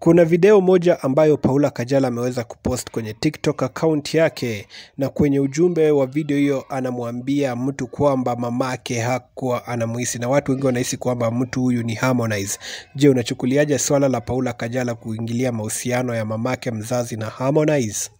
Kuna video moja ambayo Paula Kajala ameweza kupost kwenye TikTok account yake, na kwenye ujumbe wa video hiyo anamwambia mtu kwamba mamake hakuwa anamuhisi, na watu wengi wanahisi kwamba mtu huyu ni Harmonize. Je, unachukuliaje swala la Paula Kajala kuingilia mahusiano ya mamake mzazi na Harmonize?